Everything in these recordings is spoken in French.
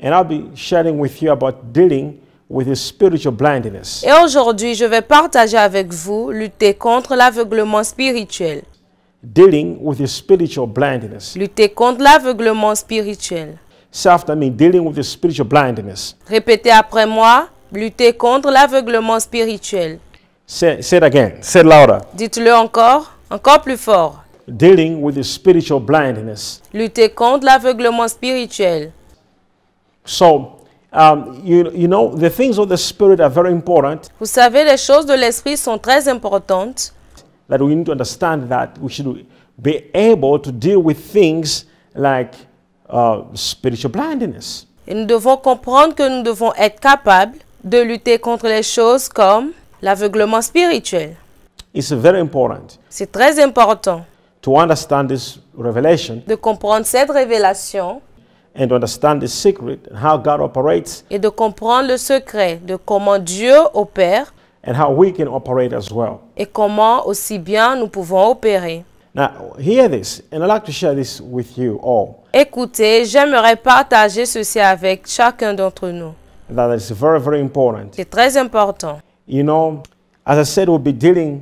And I'll be sharing with you about dealing with spiritual blindness. Et aujourd'hui, je vais partager avec vous lutter contre l'aveuglement spirituel. Dealing with spiritual blindness. Lutter contre l'aveuglement spirituel. Say after me, dealing with spiritual blindness. Répétez après moi, lutter contre l'aveuglement spirituel. Say, say, it again. Say it louder. Dites-le encore, encore plus fort. Dealing with spiritual blindness. Lutter contre l'aveuglement spirituel. So, um, you, you know, the things of the Spirit are very important. Vous savez, les choses de l'esprit sont très importantes. That we need to understand that we should be able to deal with things like uh, spiritual blindness. Et nous devons comprendre que nous devons être capables de lutter contre les choses comme l'aveuglement spirituel. It's very important. C'est très important. To understand this revelation. De comprendre cette révélation. And understand the secret and how God operates. Et de comprendre le secret de comment Dieu opère. And how we can operate as well. Et comment aussi bien nous pouvons opérer. Now, hear this, and I'd like to share this with you all. Écoutez, j'aimerais partager ceci avec chacun d'entre nous. That is very, very important. C'est très important. You know, as I said, we'll be dealing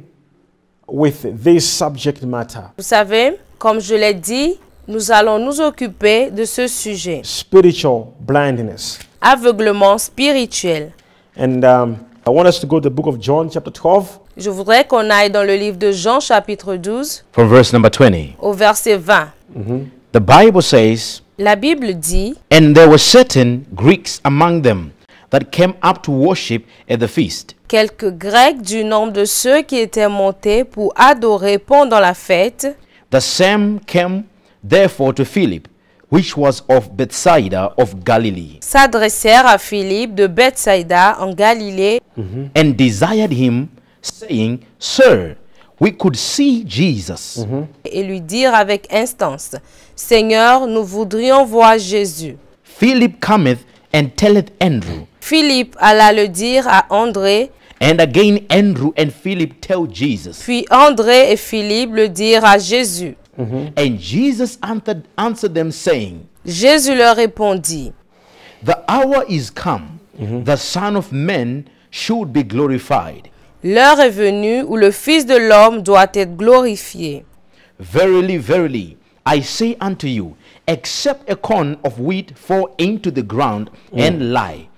with this subject matter. Vous savez, comme je l'ai dit, nous allons nous occuper de ce sujet. Spiritual blindness. Aveuglement spirituel. And um, I want us to go to the book of John chapter 12. Je voudrais qu'on aille dans le livre de Jean chapitre 12. From verse number 20. Au verset 20. Mm -hmm. The Bible says, La Bible dit, And there were certain Greeks among them that came up to worship at the feast. Quelques Grecs du nombre de ceux qui étaient montés pour adorer pendant la fête. The same came therefore to Philip, which was of Bethsaida of Galilee. S'adressèrent à Philippe de Bethsaida en Galilée. Mm-hmm. And desired him, saying, Sir, we could see Jesus. Mm Et lui dire avec instance, Seigneur, nous voudrions voir Jésus. Philip cometh and telleth Andrew. Philippe alla le dire à André. And again Andrew and Philip tell Jesus. Puis André et Philippe le dirent à Jésus. Mm -hmm. And Jesus answered, answered them saying, Jésus leur répondit, The hour is come, mm -hmm. the Son of Man should be glorified. L'heure est venue où le Fils de l'homme doit être glorifié. Verily, verily, I say unto you, except a corn of wheat fall into the ground mm. and lie,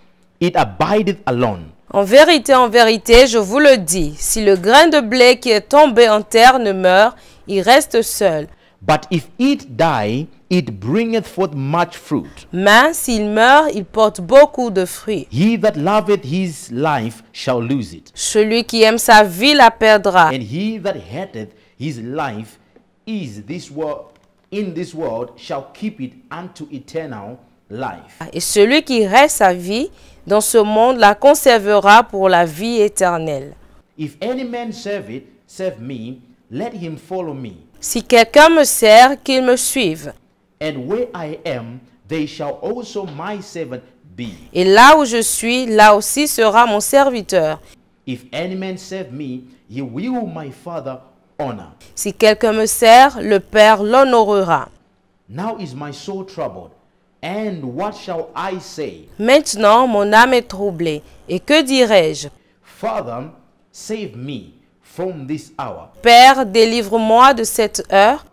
it abideth alone. En vérité, en vérité, je vous le dis, si le grain de blé qui est tombé en terre ne meurt, il reste seul. But if it die, it bringeth forth much fruit. Mais s'il meurt, il porte beaucoup de fruits. He that loveth his life shall lose it. Celui qui aime sa vie la perdra. And he that hateth his life is this world in this world shall keep it unto eternal life. Et celui qui reste sa vie dans ce monde la conservera pour la vie éternelle. If any man serve it, serve me Let him follow me. Si quelqu'un me sert, qu'il me suive. And where I am, they shall also my servant be. Et là où je suis, là aussi sera mon serviteur. If any man serve me, he will my father honor. Si quelqu'un me sert, le Père l'honorera. Now is my soul troubled. And what shall I say? Maintenant, mon âme est troublée. Et que dirai-je? Father, save me from this hour. Père, délivre-moi de cette heure.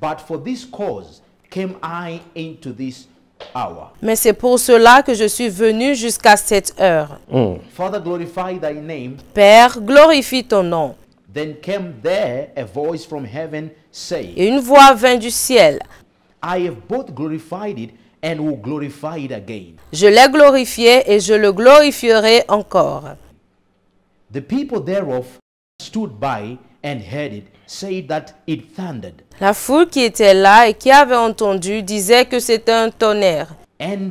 But for this cause came I into this hour. Mais c'est pour cela que je suis venu jusqu'à cette heure. Mm. Father, glorify thy name. Père, glorifie ton nom. Then came there a voice from heaven saying, Et une voix vint du ciel. I have both glorified it and will glorify it again. Je l'ai glorifié et je le glorifierai encore. The people thereof stood by and heard it, that it thundered. La foule qui était là et qui avait entendu disait que c'était un tonnerre. And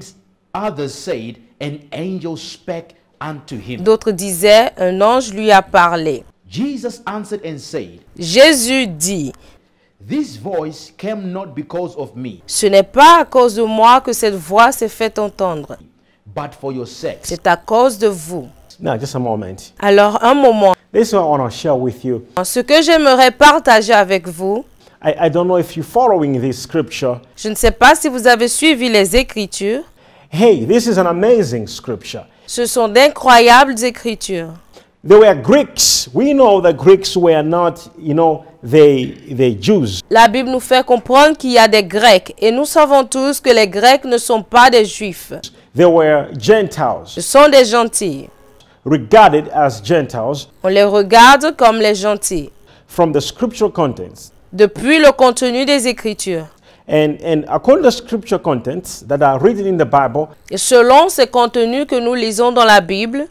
others said an angel spake unto him. D'autres disaient un ange lui a parlé. Jesus answered and said, Jésus dit, This voice came not because of me. Ce n'est pas à cause de moi que cette voix s'est fait entendre. But for your C'est à cause de vous. Now, just a Alors un moment. Ce que j'aimerais partager avec vous. Je ne sais pas si vous avez suivi les écritures. Hey, this is an amazing scripture. Ce sont d'incroyables écritures. They were Greeks. We know the Greeks were not, you know, they, they Jews. La Bible nous fait comprendre qu'il y a des Grecs et nous savons tous que les Grecs ne sont pas des Juifs. They were Gentiles. Ce sont des gentils regarded as Gentiles. On les regarde comme les gentils. From the scriptural contents. Depuis le contenu des Écritures. And, and according to scripture contents that are written in the Bible, Et selon ces contenus que nous lisons dans la Bible,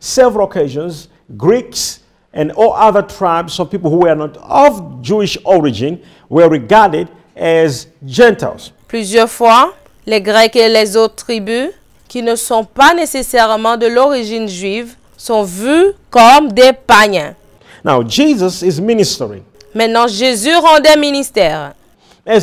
several occasions, Greeks and all other tribes of people who were not of Jewish origin were regarded as Gentiles. Plusieurs fois, les Grecs et les autres tribus qui ne sont pas nécessairement de l'origine juive sont vus comme des païens. Maintenant Jésus rendait ministère. Et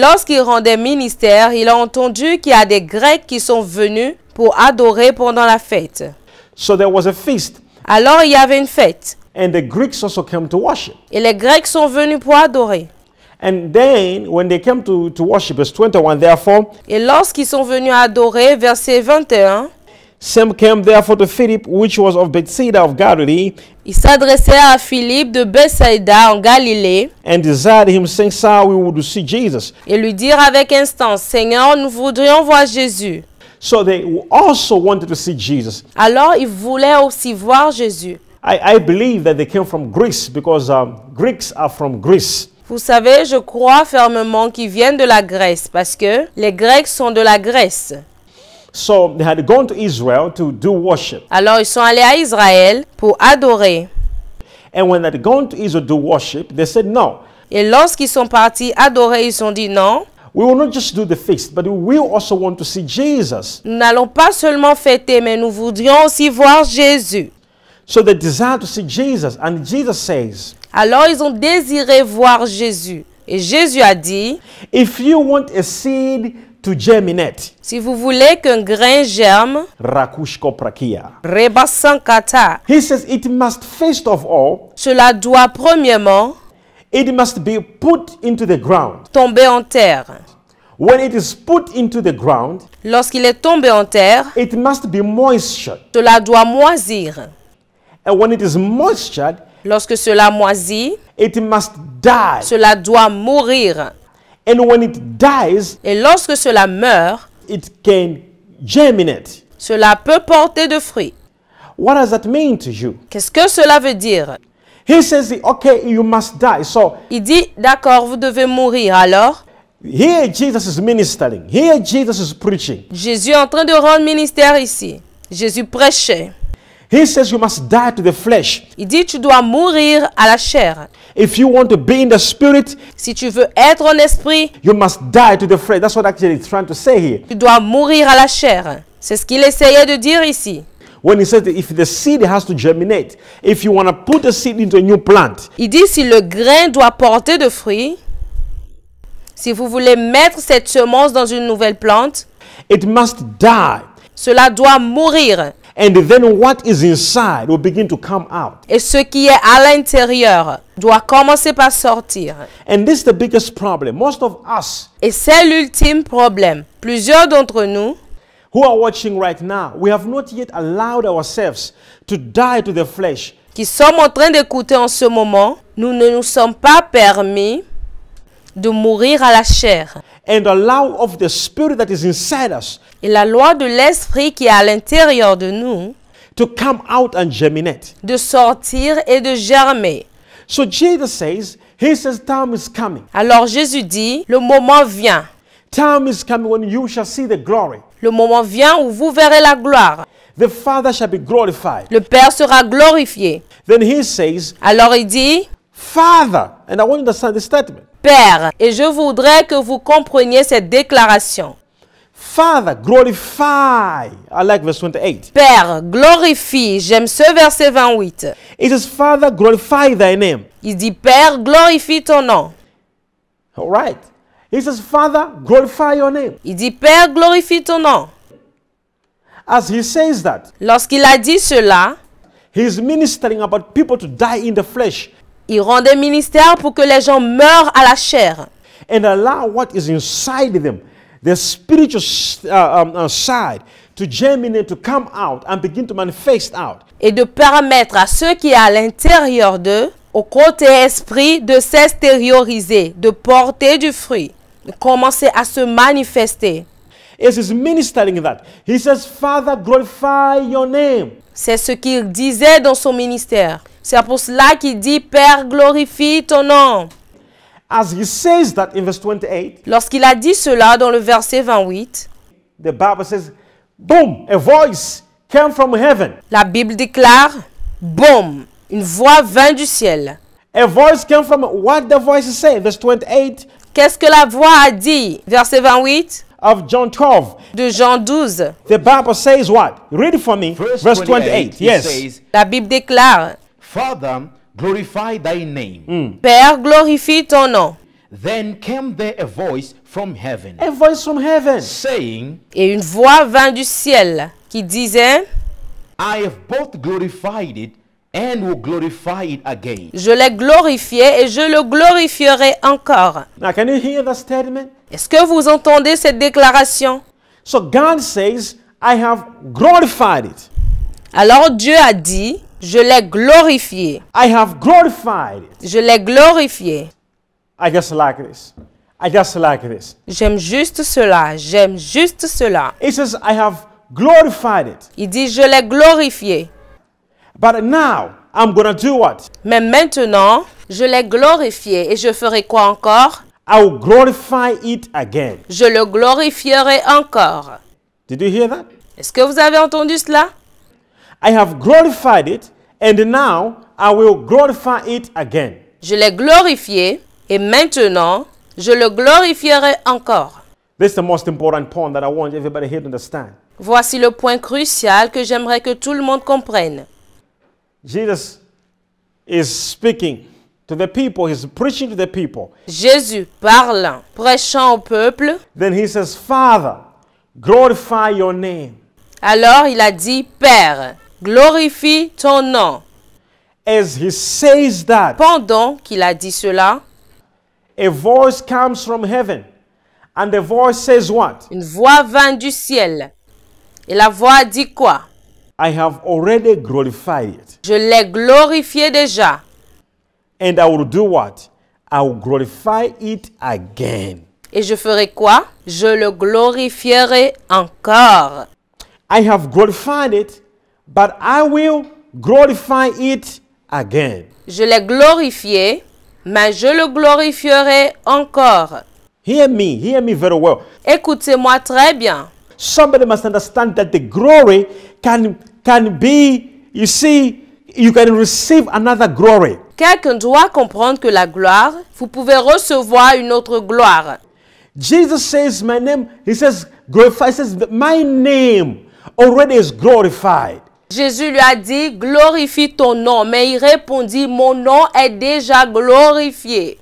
lorsqu'il rendait ministère, il a entendu qu'il y a des Grecs qui sont venus pour adorer pendant la fête. Alors il y avait une fête. Et les Grecs sont venus pour adorer. And then, when they came to, to worship, verse 21, therefore. Et lorsqu'ils sont venus adorer, verset 21. Some came therefore to Philip, which was of Bethsaida of Galilee. Il s'adressait à Philippe de Bethsaida en Galilée. And desired him, saying, Sir, we would see Jesus. Et lui dire avec instance, Seigneur, nous voudrions voir Jésus. So they also wanted to see Jesus. Alors ils voulaient aussi voir Jésus. I, I believe that they came from Greece because um, Greeks are from Greece. Vous savez, je crois fermement qu'ils viennent de la Grèce parce que les Grecs sont de la Grèce. So they had gone to Israel to do worship. Alors ils sont allés à Israël pour adorer. And when gone to Israel to worship, they said no. Et lorsqu'ils sont partis adorer, ils ont dit non. We will not just do the but we also want to see Jesus. Nous n'allons pas seulement fêter, mais nous voudrions aussi voir Jésus. So they desired to see Jesus, and Jesus says, Alors ils ont désiré voir Jésus. Et Jésus a dit, If you want a seed to germinate, si vous voulez qu'un grain germe, rebasankata, he says it must first of all, cela doit premièrement, it must be put into the ground. tomber en terre. When it is put into the ground, lorsqu'il est tombé en terre, it must be moisture. Cela doit moisir. And when it is moistured, Lorsque cela moisit, it must die. cela doit mourir. And when it dies, Et lorsque cela meurt, it can germinate. cela peut porter de fruits. What does that mean to you? Qu'est-ce que cela veut dire He says, okay, you must die. So Il dit, d'accord, vous devez mourir. Alors, here Jesus is ministering. Here Jesus is preaching. Jésus est en train de rendre ministère ici. Jésus prêchait. Il dit tu dois mourir à la chair. si tu veux être en esprit, Tu dois mourir à la chair. C'est ce qu'il essayait de dire ici. When he if the seed has to germinate, if you want to put seed into a new plant. Il dit si le grain doit porter de fruits, si vous voulez mettre cette semence dans une nouvelle plante, it must die. Cela doit mourir. and then what is inside will begin to come out. Et ce qui est à l'intérieur doit commencer par sortir. And this is the biggest problem. Most of us Et c'est l'ultime problème. Plusieurs d'entre nous who are watching right now, we have not yet allowed ourselves to die to the flesh. qui sommes en train d'écouter en ce moment, nous ne nous sommes pas permis de mourir à la chair. And the law of the spirit that is inside us. Et la loi de l'esprit qui est à l'intérieur de nous. To come out and germinate. De sortir et de germer. So Jesus says, he says time is coming. Alors Jésus dit, le moment vient. Time is coming when you shall see the glory. Le moment vient où vous verrez la gloire. The Father shall be glorified. Le Père sera glorifié. Then he says, Alors il dit, Father, and I want you to understand this statement. Père, et je voudrais que vous compreniez cette déclaration. Father, glorify. I like verse 28. Père, glorifie. J'aime ce verset 28. It is Father, glorify thy name. Il dit Père, glorifie ton nom. All right. It says Father, glorify your name. Il dit Père, glorifie ton nom. As he says that. Lorsqu'il a dit cela, he is ministering about people to die in the flesh. Il rend des ministères pour que les gens meurent à la chair. And allow what is inside them, the spiritual uh, um, uh, side, to germinate, to come out and begin to manifest out. Et de permettre à ceux qui est à l'intérieur d'eux, au côté esprit, de s'extérioriser, de porter du fruit, de commencer à se manifester. It is ministering that. He says, Father, glorify your name. C'est ce qu'il disait dans son ministère. C'est pour cela qu'il dit, Père, glorifie ton nom. Lorsqu'il a dit cela dans le verset 28, La Bible déclare, boom, une voix vint du ciel. Qu'est-ce que la voix a dit? Verset 28 of John 12. De Jean 12. The Bible says what? Read it for me. Verse, Verse 28. 28 yes. Says, La Bible déclare. Father, glorify thy name. Mm. Père, glorifie ton nom. Then came there a voice from heaven. A voice from heaven. Saying. Et une voix vint du ciel qui disait. I have both glorified it and will glorify it again. Je l'ai glorifié et je le glorifierai encore. Now, can you hear the statement? Est-ce que vous entendez cette déclaration? So God says, I have glorified it. Alors Dieu a dit, je l'ai glorifié. I have glorified it. Je l'ai glorifié. I just like this. I just like this. J'aime juste cela. J'aime juste cela. It says, I have glorified it. Il dit, je l'ai glorifié. But now, I'm gonna do what? Mais maintenant, je l'ai glorifié et je ferai quoi encore? I will glorify it again. Je le glorifierai encore. Did you hear that? Est-ce que vous avez entendu cela? I have glorified it and now I will glorify it again. Je l'ai glorifié et maintenant je le glorifierai encore. This is the most important point that I want everybody here to understand. Voici le point crucial que j'aimerais que tout le monde comprenne. Jesus is speaking to the people. He's preaching to the people. Jésus parle, prêchant au peuple. Then he says, Father, glorify your name. Alors il a dit, Père, glorifie ton nom. As he says that, Pendant qu'il a dit cela, a voice comes from heaven. And the voice says what? Une voix vint du ciel. Et la voix dit quoi? I have already glorified it. Je l'ai glorifié déjà. And I will do what? I will glorify it again. Et je ferai quoi? Je le glorifierai encore. I have glorified it, but I will glorify it again. Je l'ai glorifié, mais je le glorifierai encore. Hear me, hear me very well. Écoutez-moi très bien. Somebody must understand that the glory can can be, you see, you can receive another glory. Quelqu'un doit comprendre que la gloire, vous pouvez recevoir une autre gloire. Jesus says my name, he says my name already is glorified. Jésus lui a dit, glorifie ton nom. Mais il répondit, mon nom est déjà glorifié.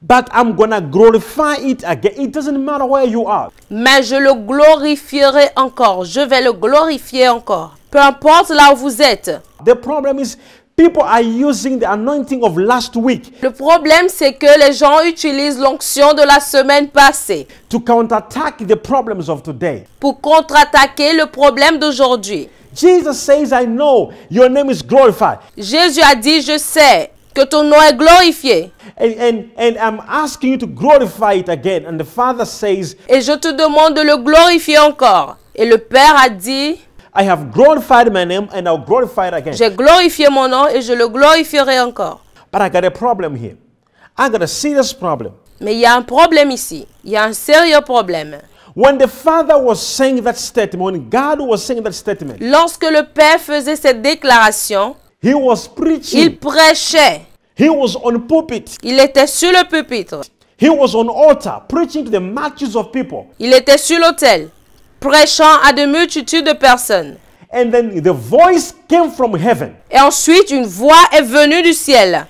But I'm gonna glorify it again. It doesn't matter where you are. Mais je le glorifierai encore. Je vais le glorifier encore. Peu importe là où vous êtes. The problem is People are using the anointing of last week. Le problème, c'est que les gens utilisent l'onction de la semaine passée. To counterattack the problems of today. Pour contre-attaquer le problème d'aujourd'hui. Jesus says, I know your name is glorified. Jésus a dit, je sais que ton nom est glorifié. And, and, and I'm asking you to glorify it again. And the Father says, Et je te demande de le glorifier encore. Et le Père a dit, I have glorified my name and I'll glorify it again. J'ai glorifié mon nom et je le glorifierai encore. But I got a problem here. I got a serious problem. Mais il y a un problème ici. Il y a un sérieux problème. When the father was saying that statement, when God was saying that statement. Lorsque le père faisait cette déclaration, he was preaching. Il prêchait. He was on pulpit. Il était sur le pupitre. He was on altar preaching to the multitudes of people. Il était sur l'autel prêchant à de multitudes de personnes. Et ensuite une voix est venue du ciel.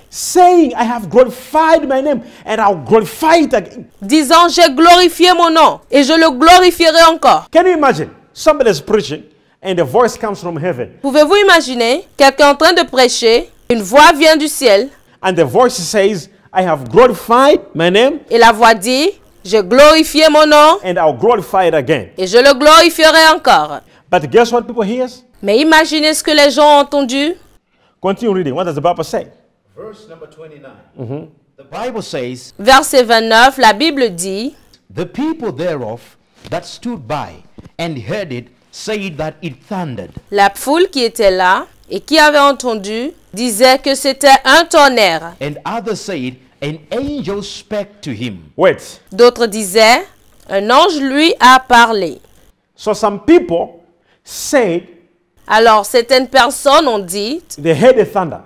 Disant, j'ai glorifié mon nom et je le glorifierai encore. Can you imagine? preaching and voice comes from heaven. Pouvez-vous imaginer quelqu'un en train de prêcher, une voix vient du ciel. And the voice says, I have glorified my name. Et la voix dit, je glorifiais mon nom. And I'll glorify it again. Et je le glorifierai encore. But guess what people hears? Mais imaginez ce que les gens ont entendu. Continue reading. What does the Bible say? Verse number 29. Mm mm-hmm. The Bible says. Verset 29, la Bible dit. The people thereof that stood by and heard it said that it thundered. La foule qui était là et qui avait entendu disait que c'était un tonnerre. And others said An angel spake to him. Wait. D'autres disaient, un ange lui a parlé. So some people said, Alors certaines personnes ont dit they heard a thunder.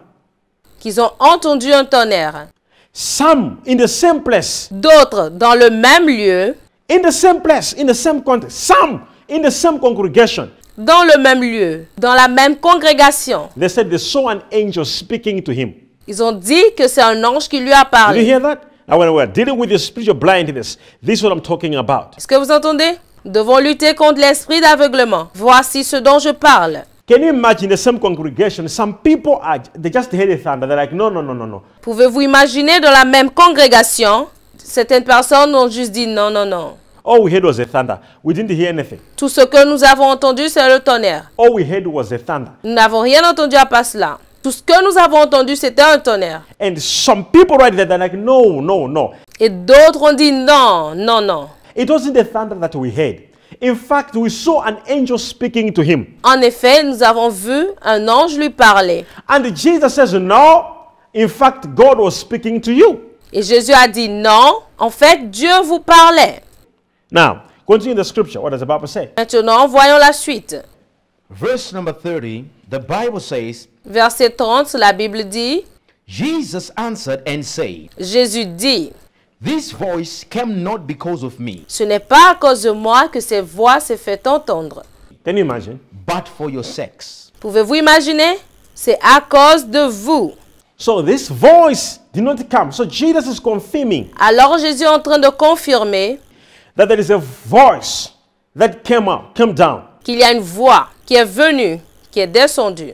qu'ils ont entendu un tonnerre. Some in the same place. D'autres dans le même lieu. In the same place, in the same context. Some in the same congregation. Dans le même lieu, dans la même congrégation. They said they saw an angel speaking to him. Ils ont dit que c'est un ange qui lui a parlé. Did you hear that? Now when we're dealing with the spirit of blindness, this is what I'm talking about. Est-ce que vous entendez? devons lutter contre l'esprit d'aveuglement. Voici ce dont je parle. Can you imagine the same congregation? Some people are they just hear the thunder. They're like, no, no, no, no, no. Pouvez-vous imaginer dans la même congrégation, certaines personnes ont juste dit non, non, non. All we heard was the thunder. We didn't hear anything. Tout ce que nous avons entendu, c'est le tonnerre. All we heard was the thunder. Nous n'avons rien entendu à part cela. Tout ce que nous avons entendu, c'était un tonnerre. And some people right there, they're like, no, no, no. Et d'autres ont dit non, non, non. It wasn't the thunder that we heard. In fact, we saw an angel speaking to him. En effet, nous avons vu un ange lui parler. And Jesus says, no. In fact, God was speaking to you. Et Jésus a dit non. En fait, Dieu vous parlait. Now, continue the scripture. What does the Bible say? Maintenant, voyons la suite. Verse number 30, the Bible says, Verset 30, la Bible dit, Jésus dit, Ce n'est pas à cause de moi que ces voix se fait entendre. Pouvez-vous imaginer? C'est à cause de vous. Alors Jésus est en train de confirmer Qu'il y a une voix qui est venue, qui est descendue.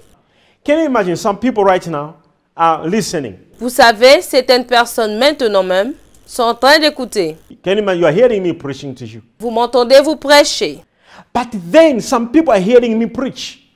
Can you imagine some people right now are listening? Vous savez, certaines personnes maintenant même sont en train d'écouter. Can you imagine you are hearing me preaching to you? Vous m'entendez vous prêcher. But then some people are hearing me preach.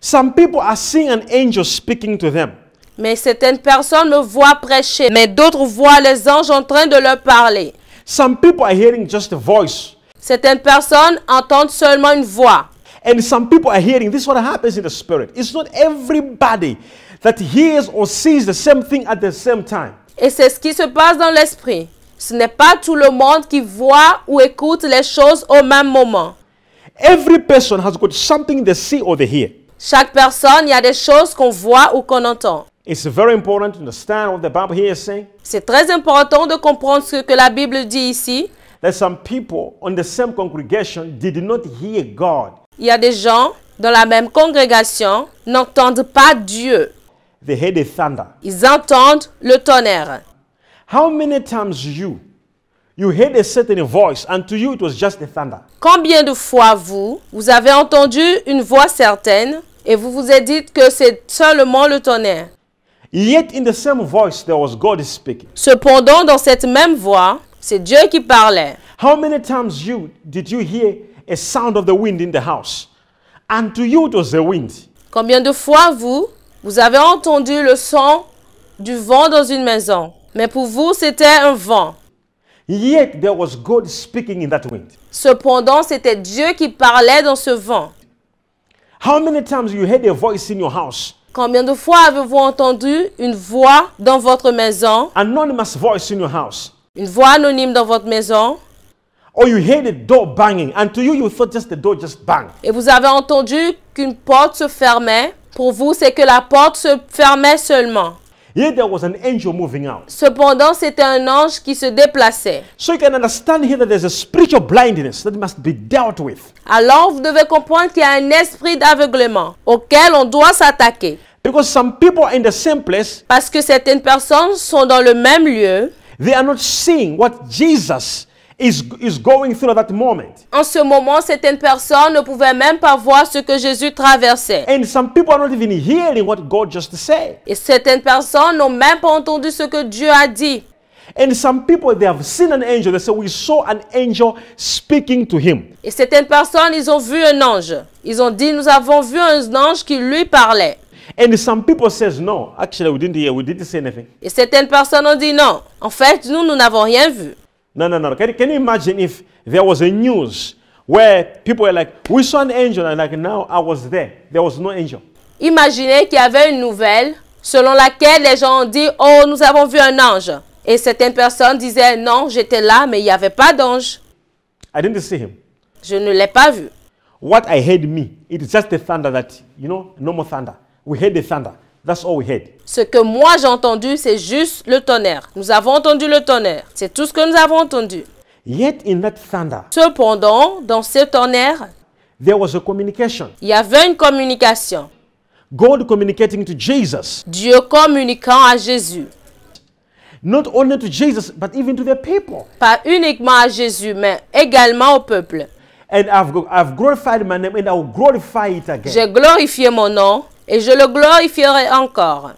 Some people are seeing an angel speaking to them. Mais certaines personnes me voient prêcher, mais d'autres voient les anges en train de leur parler. Some people are hearing just a voice. Certaines personnes entendent seulement une voix. And some people are hearing this is what happens in the spirit. It's not everybody that hears or sees the same thing at the same time. Et c'est ce qui se passe dans l'esprit. Ce n'est pas tout le monde qui voit ou écoute les choses au même moment. Every person has got something they see or they hear. Chaque personne, il y a des choses qu'on voit ou qu'on entend. It's very important to understand what the Bible here is saying. C'est très important de comprendre ce que la Bible dit ici. That some people on the same congregation did not hear God. Il y a des gens dans la même congrégation n'entendent pas Dieu. Ils entendent le tonnerre. Combien de fois vous vous avez entendu une voix certaine et vous vous êtes dit que c'est seulement le tonnerre? Yet in the same voice there was God speaking. Cependant dans cette même voix, c'est Dieu qui parlait. How many times you did you hear Combien de fois vous, vous avez entendu le son du vent dans une maison, mais pour vous c'était un vent. Yet there was God speaking in that wind. Cependant, c'était Dieu qui parlait dans ce vent. How many times you heard a voice in your house? Combien de fois avez-vous entendu une voix dans votre maison? Anonymous voice in your house. Une voix anonyme dans votre maison. Or you hear the door banging, and to you you thought just the door just banged. Et vous avez entendu qu'une porte se fermait. Pour vous, c'est que la porte se fermait seulement. Yet there was an angel moving out. Cependant, c'était un ange qui se déplaçait. So you can understand here that there's a spiritual blindness that must be dealt with. Alors, vous devez comprendre qu'il y a un esprit d'aveuglement auquel on doit s'attaquer. Because some people are in the same place. Parce que certaines personnes sont dans le même lieu. They are not seeing what Jesus en ce moment, certaines personnes ne pouvaient même pas voir ce que Jésus traversait. Et certaines personnes n'ont même pas entendu ce que Dieu a dit. Et certaines personnes, ils ont vu un ange. Ils ont dit nous avons vu un ange qui lui parlait. Et certaines personnes ont dit non. En fait, nous nous n'avons rien vu. No, no, no. Can, can you imagine if there was a news where people were like, we saw an angel, and like, now I was there. There was no angel. Imaginez qu'il y avait une nouvelle selon laquelle les gens ont dit, oh, nous avons vu un ange. Et certaines personnes disaient, non, j'étais là, mais il n'y avait pas d'ange. I didn't see him. Je ne l'ai pas vu. What I heard me, it's just the thunder that, you know, no more thunder. We heard the thunder. Ce que moi j'ai entendu, c'est juste le tonnerre. Nous avons entendu le tonnerre. C'est tout ce que nous avons entendu. Yet in that thunder, Cependant, dans ce tonnerre, there was a communication. il y avait une communication. God communicating to Jesus. Dieu communiquant à Jésus. Not only to Jesus, but even to the people. Pas uniquement à Jésus, mais également au peuple. J'ai glorifié mon nom. Et je le glorifierai encore.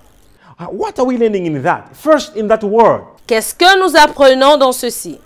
Qu'est-ce que nous apprenons dans ceci?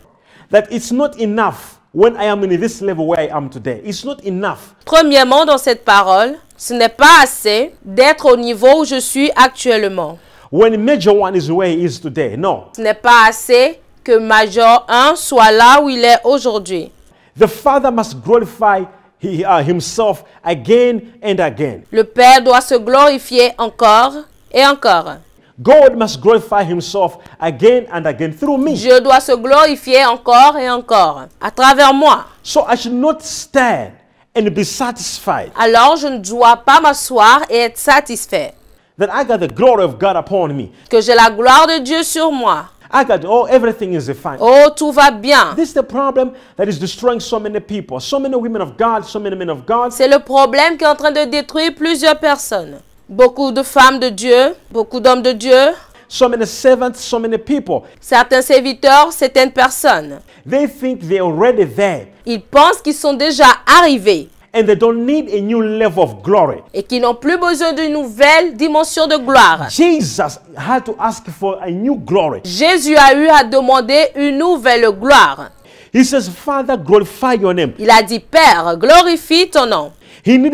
Premièrement, dans cette parole, ce n'est pas assez d'être au niveau où je suis actuellement. Ce n'est pas assez que Major 1 soit là où il est aujourd'hui. The Father must glorify he, uh, himself again and again. Le Père doit se glorifier encore et encore. God must glorify himself again and again through me. Je dois se glorifier encore et encore à travers moi. So I should not stand and be satisfied. Alors je ne dois pas m'asseoir et être satisfait. That I got the glory of God upon me. Que j'ai la gloire de Dieu sur moi. I got, oh, everything is fine. Oh, tout va bien. This is the problem that is destroying so many people, so many women of God, so many men of God. C'est le problème qui est en train de détruire plusieurs personnes. Beaucoup de femmes de Dieu, beaucoup d'hommes de Dieu. So many servants, so many people. Certains serviteurs, certaines personnes. They think they're already there. Ils pensent qu'ils sont déjà arrivés. Et qui n'ont plus besoin d'une nouvelle dimension de gloire. Jesus a Jésus a eu à demander une nouvelle gloire. Il a dit, Père, glorifie ton nom. Il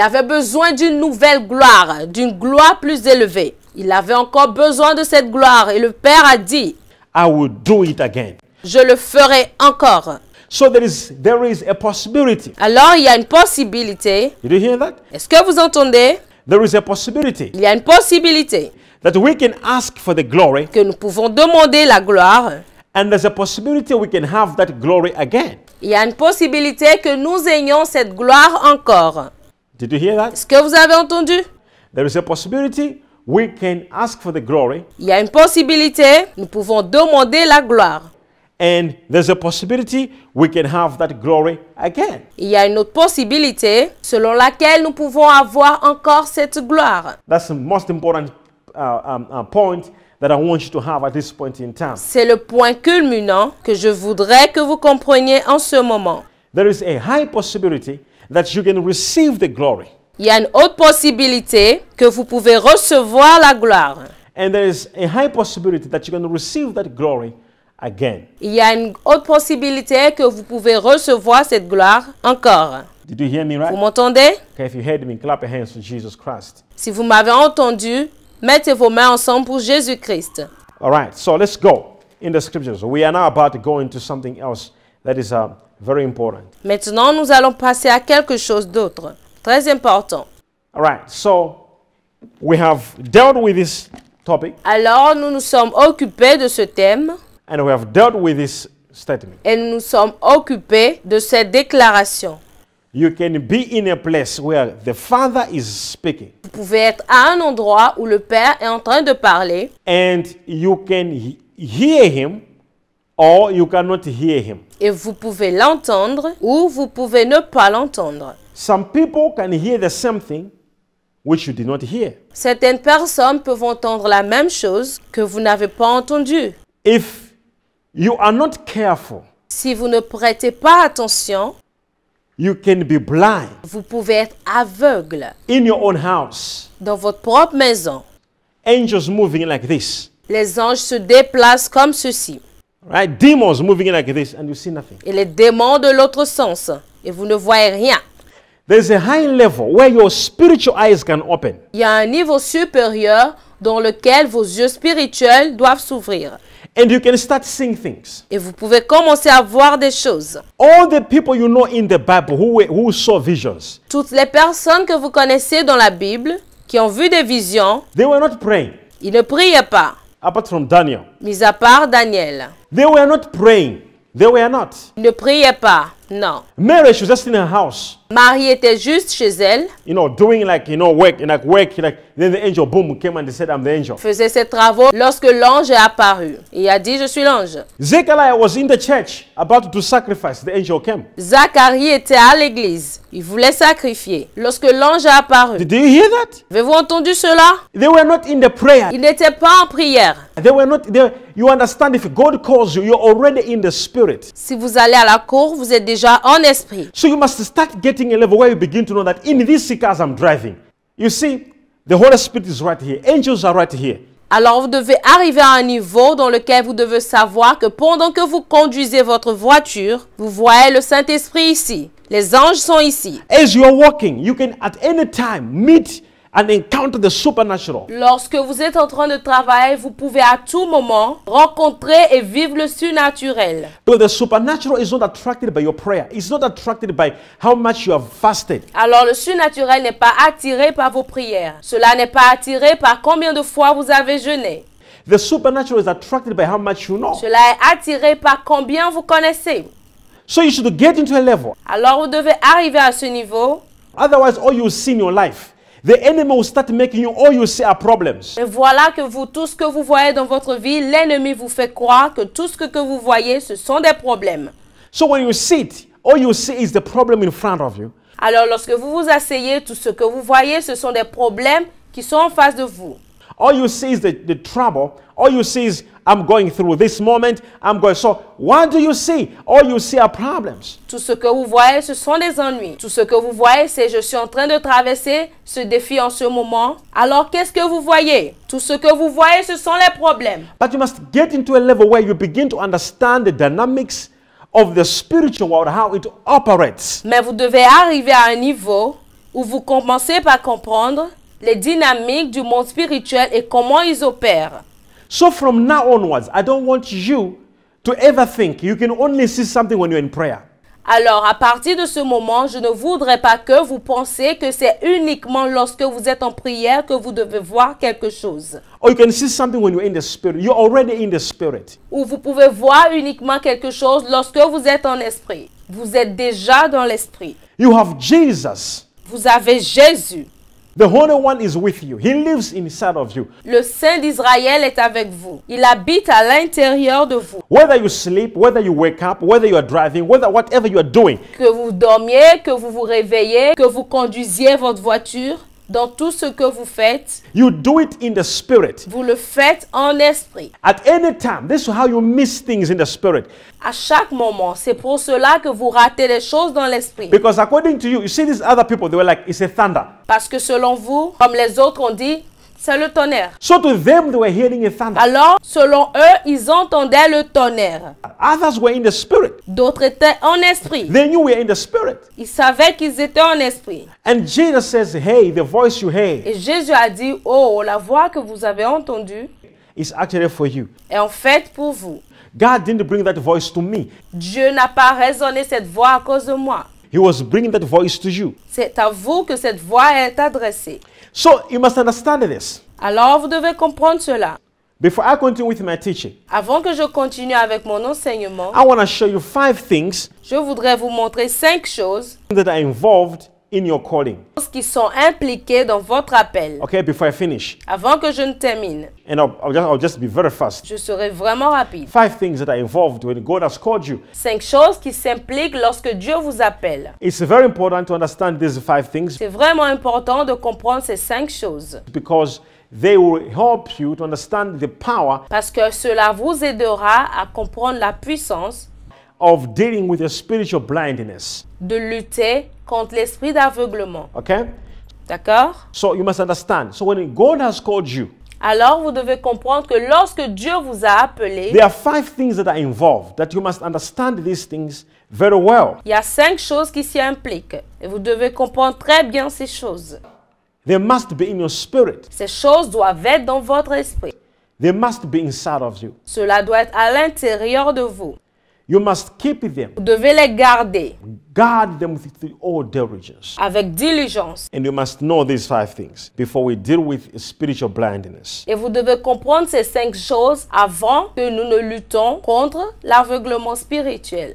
avait besoin d'une nouvelle gloire, d'une gloire plus élevée. Il avait encore besoin de cette gloire. Et le Père a dit, I le do it again. Je le ferai encore. Alors il y a une possibilité. Est-ce que vous entendez? Il y a une possibilité. Que nous pouvons demander la gloire. And Il y a une possibilité que nous ayons cette gloire encore. Est-ce que vous avez entendu? Il y a une possibilité, nous pouvons demander la gloire. And there's a possibility we can have that glory again. Il y a une autre possibilité selon laquelle nous pouvons avoir encore cette gloire. That's the most important uh, um, uh, point that I want you to have at this point in time. C'est le point culminant que je voudrais que vous compreniez en ce moment. There is a high possibility that you can receive the glory. Il y a une haute possibilité que vous pouvez recevoir la gloire. And there is a high possibility that you going to receive that glory again. Il y a une autre possibilité que vous pouvez recevoir cette gloire encore. Did you hear me right? Vous m'entendez? Okay, if you heard me, clap your hands for Jesus Christ. Si vous m'avez entendu, mettez vos mains ensemble pour Jésus-Christ. All right, so let's go in the scriptures. We are now about to go into something else that is uh, very important. Maintenant, nous allons passer à quelque chose d'autre, très important. All right, so we have dealt with this topic. Alors, nous nous sommes occupés de ce thème. Et nous sommes occupés de cette déclaration. Vous pouvez être à un endroit où le Père est en train de parler. you Et vous pouvez l'entendre ou vous pouvez ne pas l'entendre. Certaines personnes peuvent entendre la même chose que vous n'avez pas entendue. If si vous ne prêtez pas attention, vous pouvez être aveugle dans votre propre maison. Les anges se déplacent comme ceci. Right? Et les démons de l'autre sens et vous ne voyez rien. Il y a un niveau supérieur dans lequel vos yeux spirituels doivent s'ouvrir. Et vous pouvez commencer à voir des choses. All the people you know in the Bible who, saw visions. Toutes les personnes que vous connaissez dans la Bible qui ont vu des visions. They were not praying. Ils ne priaient pas. Mis à part Daniel. They were not praying. They were not. Ils ne priaient pas. No. Mary, she was just in her house. Marie était juste chez elle. You know, doing like, you know, work, and like work, like, then the angel, boom, came and they said, I'm the angel. Faisait ses travaux lorsque l'ange est apparu. Il a dit, je suis l'ange. Zechariah was in the church, about to sacrifice. The angel came. Zacharie était à l'église. Il voulait sacrifier. Lorsque l'ange est apparu. Did you hear that? Avez-vous entendu cela? They were not in the prayer. Ils n'étaient pas en prière. They were not, there. you understand, if God calls you, you're already in the spirit. Si vous allez à la cour, vous êtes déjà déjà en esprit. So you must start getting a level where you begin to know that in these cars I'm driving. You see, the Holy Spirit is right here. Angels are right here. Alors vous devez arriver à un niveau dans lequel vous devez savoir que pendant que vous conduisez votre voiture, vous voyez le Saint-Esprit ici. Les anges sont ici. As you are walking, you can at any time meet encounter Lorsque vous êtes en train de travailler, vous pouvez à tout moment rencontrer et vivre le surnaturel. Alors le surnaturel n'est pas attiré par vos prières. Cela n'est pas attiré par combien de fois vous avez jeûné. The supernatural Cela est attiré par combien vous connaissez. Alors vous devez arriver à ce niveau. Otherwise all you see in your life The oh, Et voilà que vous, tout ce que vous voyez dans votre vie, l'ennemi vous fait croire que tout ce que, vous voyez, ce sont des problèmes. So when you sit, all you see is the problem in front of you. Alors lorsque vous vous asseyez, tout ce que vous voyez, ce sont des problèmes qui sont en face de vous. All you see is the, the trouble. All you see is, I'm going through this moment. I'm going. So, what do you see? All you see are problems. Tout ce que vous voyez, ce sont les ennuis. Tout ce que vous voyez, c'est je suis en train de traverser ce défi en ce moment. Alors, qu'est-ce que vous voyez? Tout ce que vous voyez, ce sont les problèmes. But you must get into a level where you begin to understand the dynamics of the spiritual world, how it operates. Mais vous devez arriver à un niveau où vous commencez par comprendre les dynamiques du monde spirituel et comment ils opèrent. Alors, à partir de ce moment, je ne voudrais pas que vous pensiez que c'est uniquement lorsque vous êtes en prière que vous devez voir quelque chose. Ou vous pouvez voir uniquement quelque chose lorsque vous êtes en esprit. Vous êtes déjà dans l'esprit. Vous avez Jésus. The Holy One is with you. He lives inside of you. Le Saint d'Israël est avec vous. Il habite à l'intérieur de vous. Whether you sleep, whether you wake up, whether you are driving, whether whatever you are doing. Que vous dormiez, que vous vous réveillez, que vous conduisiez votre voiture. Dans tout ce que vous faites, you do in the Vous le faites en esprit. À chaque moment, c'est pour cela que vous ratez les choses dans l'esprit. Because according to you, you see these other people, they were like, it's a thunder. Parce que selon vous, comme les autres ont dit, c'est le tonnerre. Alors, selon eux, ils entendaient le tonnerre. D'autres étaient en esprit. Ils savaient qu'ils étaient en esprit. Et Jésus a dit, "Oh, la voix que vous avez entendue." Est en fait pour vous. Dieu n'a pas raisonné cette voix à cause de moi. He was bringing that voice to you. C'est à vous que cette voix est adressée. So you must understand this. Alors vous devez comprendre cela. Before I continue with my teaching, avant que je continue avec mon enseignement, I want to show you five things. Je voudrais vous montrer cinq choses that are involved in your calling. Qui sont impliqués dans votre appel. Okay, before I finish. Avant que je ne termine. And I'll, I'll, just, I'll just be very fast. Je serai vraiment rapide. Five things that are involved when God has called you. Cinq choses qui s'impliquent lorsque Dieu vous appelle. It's very important to understand these five things. C'est vraiment important de comprendre ces cinq choses. Because They will help you to understand the power Parce que cela vous aidera à comprendre la puissance of dealing with your spiritual blindness. de lutter contre l'esprit d'aveuglement. D'accord? So you must understand. So when God has called you, alors vous devez comprendre que lorsque Dieu vous a appelé, there are five things that are involved that you must understand these things very well. Il y a cinq choses qui s'y impliquent et vous devez comprendre très bien ces choses. They must be in your spirit. Ces choses doivent être dans votre esprit. They must be inside of you. Cela doit être à l'intérieur de vous. You must keep them. Vous devez les garder. Guard them with all diligence. Avec diligence. And you must know these five things before we deal with spiritual blindness. Et vous devez comprendre ces cinq choses avant que nous ne luttons contre l'aveuglement spirituel.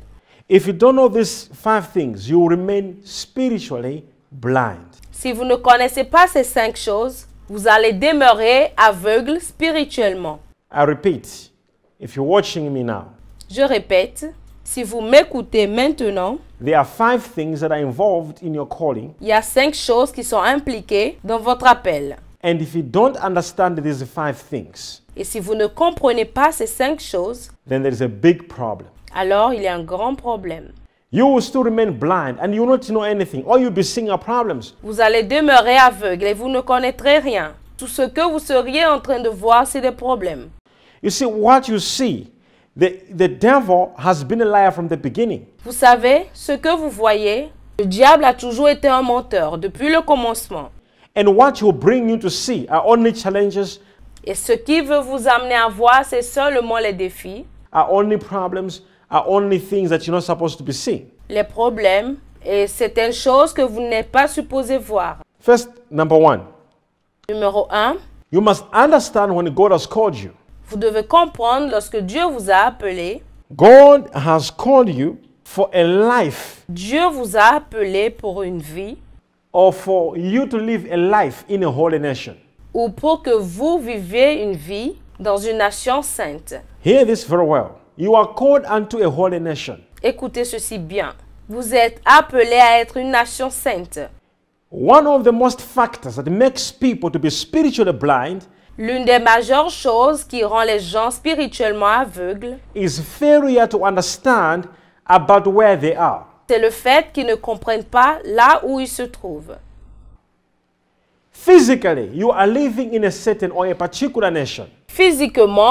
If you don't know these five things, you will remain spiritually blind. Si vous ne connaissez pas ces cinq choses, vous allez demeurer aveugle spirituellement. I repeat, if you're watching me now, je répète, si vous m'écoutez maintenant, il y a cinq choses qui sont impliquées dans votre appel. Et si vous ne comprenez pas ces cinq choses, alors il y a un grand problème. Vous allez demeurer aveugle et vous ne connaîtrez rien. Tout ce que vous seriez en train de voir, c'est des problèmes. You see, what you see The, the devil has been a liar from the beginning. Vous savez, ce que vous voyez, le diable a toujours été un menteur depuis le commencement. And what he'll bring you to see are only challenges. Et ce qui veut vous amener à voir, c'est seulement les défis. Are only problems, are only things that you're not supposed to be seeing. Les problèmes et certaines choses que vous n'êtes pas supposé voir. First, number one. Numéro un. You must understand when God has called you. Vous devez comprendre lorsque Dieu vous a appelé. God has called you for a life. Dieu vous a appelé pour une vie. Or for you to live a life in a holy nation. Ou pour que vous viviez une vie dans une nation sainte. Hear this very well. You are called unto a holy nation. Écoutez ceci bien. Vous êtes appelé à être une nation sainte. One of the most factors that makes people to be spiritually blind L'une des majeures choses qui rend les gens spirituellement aveugles C'est le fait qu'ils ne comprennent pas là où ils se trouvent. Physiquement,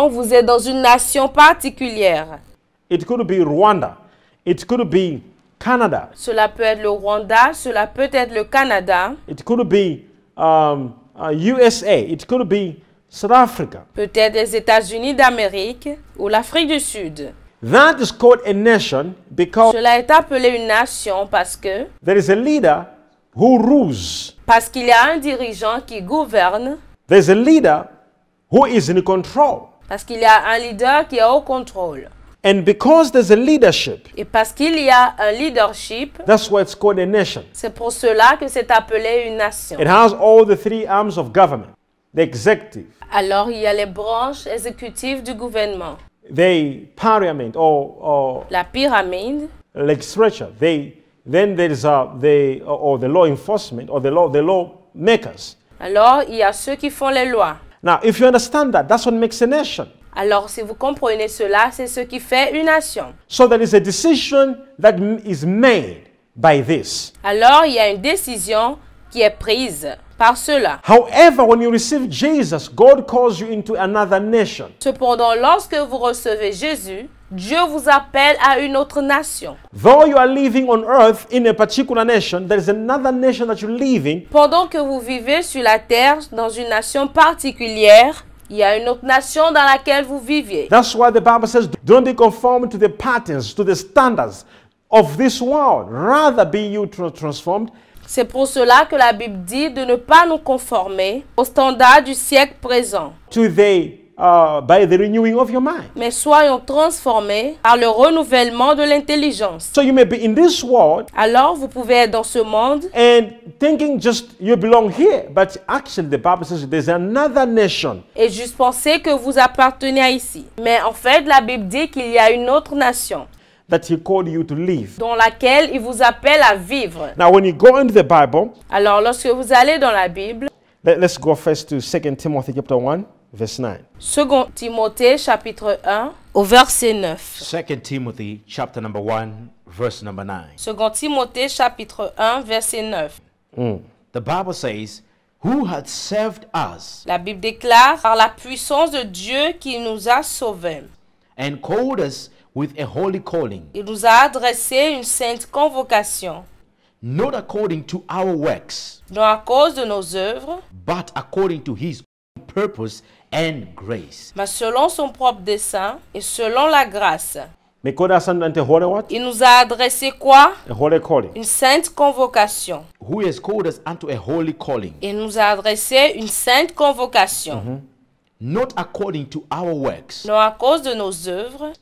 vous êtes dans une nation particulière. It could be Rwanda. It could be Canada. Cela peut être le Rwanda, cela peut être le Canada. It could be USA. Um, uh, It could be South Africa. Peut-être les États-Unis d'Amérique ou l'Afrique du Sud. That is called a nation because Cela est appelé une nation parce que there is a leader who rules. Parce qu'il y a un dirigeant qui gouverne. There is a leader who is in control. Parce qu'il y a un leader qui est au contrôle. And because there's a leadership, et parce qu'il y a un leadership, that's why it's called a nation. C'est pour cela que c'est appelé une nation. It has all the three arms of government: the executive, alors il y a les branches exécutives du gouvernement. The pyramid or, or la pyramide. Legislature. They then there is uh, the or the law enforcement or the law the law makers. Alors il y a ceux qui font les lois. Now if you understand that, that's what makes a nation. Alors si vous comprenez cela, c'est ce qui fait une nation. So there is a decision that is made by this. Alors il y a une décision qui est prise par cela. However, when you receive Jesus, God calls you into another nation. Cependant, lorsque vous recevez Jésus, Dieu vous appelle à une autre nation. Though you are living on earth in a particular nation, there is another nation that you're living. Pendant que vous vivez sur la terre dans une nation particulière, il y a une autre nation dans laquelle vous viviez. That's why the Bible says, don't be conformed to the patterns, to the standards of this world. Rather be you transformed c'est pour cela que la Bible dit de ne pas nous conformer aux standards du siècle présent. Uh, Mais soyons transformés par le renouvellement de l'intelligence. Alors vous pouvez être dans ce monde. Et juste penser que vous appartenez à ici. Mais en fait, la Bible dit qu'il y a une autre nation that he called you to live. Dans laquelle il vous appelle à vivre. Now when you go into the Bible, alors lorsque vous allez dans la Bible, let, go first to 2 Timothy chapter 1 verse 9. 2 Timothée chapitre 1 au verset 9. 2 Timothy chapter number 1 verse number 9. 2 Timothée chapitre 1 verset 9. Mm. The Bible says Who had served us, la Bible déclare par la puissance de Dieu qui nous a sauvés. And called us with a holy calling. Il nous a adressé une sainte convocation. Not according to our works. Non à cause de nos œuvres. But according to his purpose and grace. Mais selon son propre dessein et selon la grâce. Mais Il nous a adressé quoi? A holy calling. Une sainte convocation. Who has called us unto a holy calling. Il nous a adressé une sainte convocation. Mm -hmm. Not according to our works. Non à cause de nos œuvres.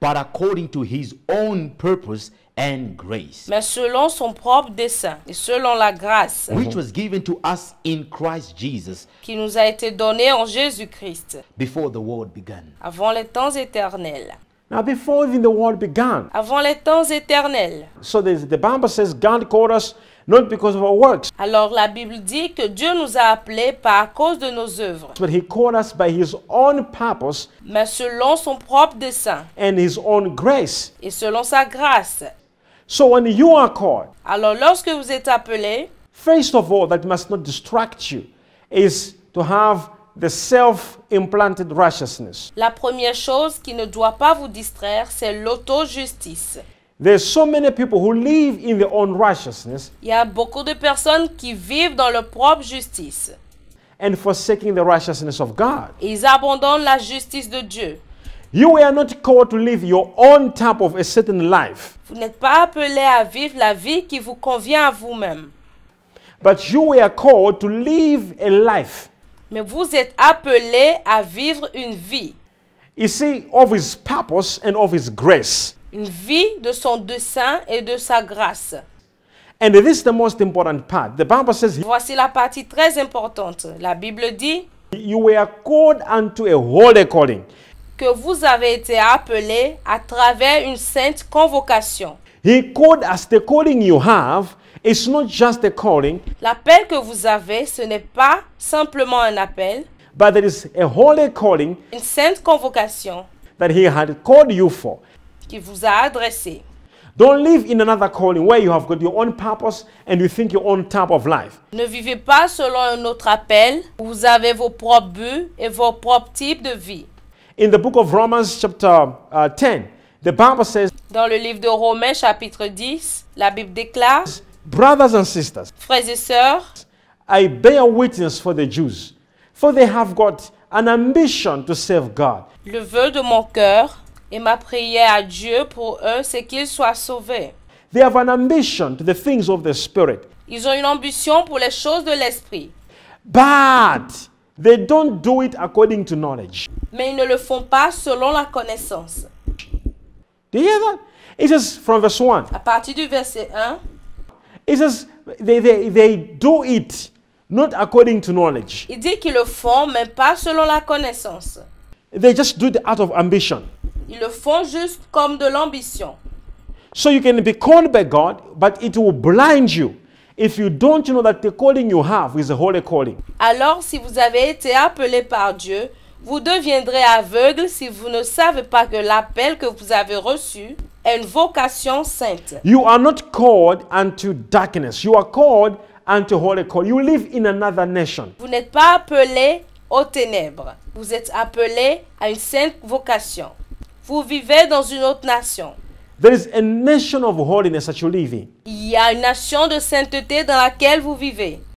but according to his own purpose and grace. Mais selon son propre dessein et selon la grâce which was given to us in Christ Jesus qui nous a été donné en Jésus-Christ before the world began. Avant les temps éternels. Now, before even the world began, avant les temps éternels. So the, the Bible says God called us Alors la Bible dit que Dieu nous a appelés par cause de nos œuvres. But Mais selon son propre dessein. his own grace. Et selon sa grâce. So when you are called. Alors lorsque vous êtes appelé. First of all, that must not distract you, is to have the self-implanted La première chose qui ne doit pas vous distraire, c'est l'auto-justice. There's so many people who live in their own righteousness. Il y a beaucoup de personnes qui vivent dans leur propre justice. And forsaking the righteousness of God. Ils abandonnent la justice de Dieu. You are not called to live your own type of a certain life. Vous n'êtes pas appelé à vivre la vie qui vous convient à vous-même. But you are called to live a life. Mais vous êtes appelé à vivre une vie. You see, of his purpose and of his grace. une vie de son dessein et de sa grâce. And this is the most important part. The Bible says, Voici la partie très importante. La Bible dit you were called unto a holy calling. que vous avez été appelés à travers une sainte convocation. He called us the calling you have. It's not just a calling. L'appel que vous avez, ce n'est pas simplement un appel. But there is a holy calling. Une sainte convocation. That he had called you for qui vous a adressé. Don't live in another calling where you have got your own purpose and you think your own type of life. Ne vivez pas selon un autre appel vous avez vos propres buts et vos propres types de vie. In the book of Romans chapter uh, 10, the Bible says Dans le livre de Romains chapitre 10, la Bible déclare Brothers and sisters, frères et sœurs, I bear witness for the Jews, for they have got an ambition to serve God. Le vœu de mon cœur et ma prière à Dieu pour eux, c'est qu'ils soient sauvés. They have an ambition to the things of the spirit. Ils ont une ambition pour les choses de l'esprit. But they don't do it according to knowledge. Mais ils ne le font pas selon la connaissance. Do you hear that? It says from verse 1. À partir du verset 1. It says they, they, they do it not according to knowledge. Il dit qu'ils le font mais pas selon la connaissance. They just do it out of ambition. Ils le font juste comme de l'ambition. So you can be called by God, but it will blind you if you don't know that the calling you have is a holy calling. Alors si vous avez été appelé par Dieu, vous deviendrez aveugle si vous ne savez pas que l'appel que vous avez reçu est une vocation sainte. You are not called unto darkness. You are called unto holy calling. You live in another nation. Vous n'êtes pas appelé aux ténèbres. Vous êtes appelés à une sainte vocation. Vous vivez dans une autre nation. Il y a une nation de sainteté dans laquelle vous vivez.